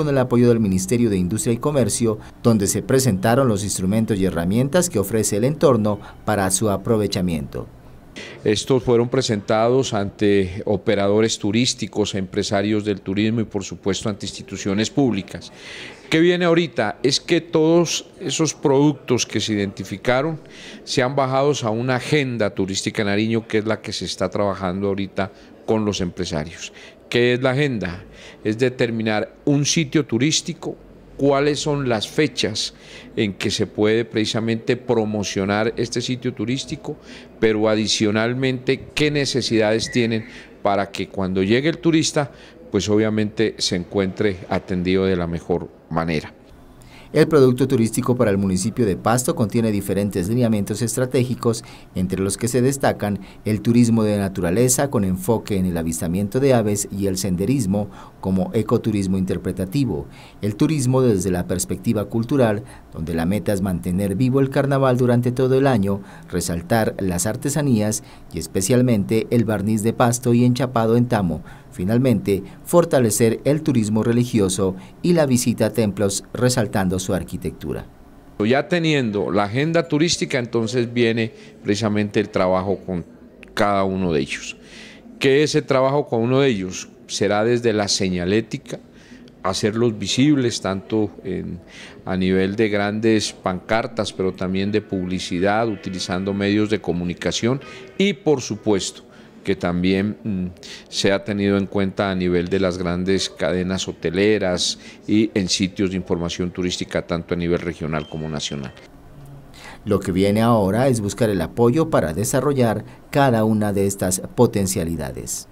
con el apoyo del Ministerio de Industria y Comercio, donde se presentaron los instrumentos y herramientas que ofrece el entorno para su aprovechamiento. Estos fueron presentados ante operadores turísticos, empresarios del turismo y por supuesto ante instituciones públicas. ¿Qué viene ahorita? Es que todos esos productos que se identificaron se han bajado a una agenda turística Nariño que es la que se está trabajando ahorita con los empresarios. ¿Qué es la agenda? Es determinar un sitio turístico, cuáles son las fechas en que se puede precisamente promocionar este sitio turístico, pero adicionalmente qué necesidades tienen para que cuando llegue el turista, pues obviamente se encuentre atendido de la mejor manera. El producto turístico para el municipio de Pasto contiene diferentes lineamientos estratégicos, entre los que se destacan el turismo de naturaleza con enfoque en el avistamiento de aves y el senderismo como ecoturismo interpretativo, el turismo desde la perspectiva cultural, donde la meta es mantener vivo el carnaval durante todo el año, resaltar las artesanías y especialmente el barniz de pasto y enchapado en tamo, Finalmente, fortalecer el turismo religioso y la visita a templos resaltando su arquitectura. Ya teniendo la agenda turística, entonces viene precisamente el trabajo con cada uno de ellos. ¿Qué es el trabajo con uno de ellos? Será desde la señalética, hacerlos visibles tanto a nivel de grandes pancartas, pero también de publicidad, utilizando medios de comunicación y por supuesto que también mm, se ha tenido en cuenta a nivel de las grandes cadenas hoteleras y en sitios de información turística tanto a nivel regional como nacional. Lo que viene ahora es buscar el apoyo para desarrollar cada una de estas potencialidades.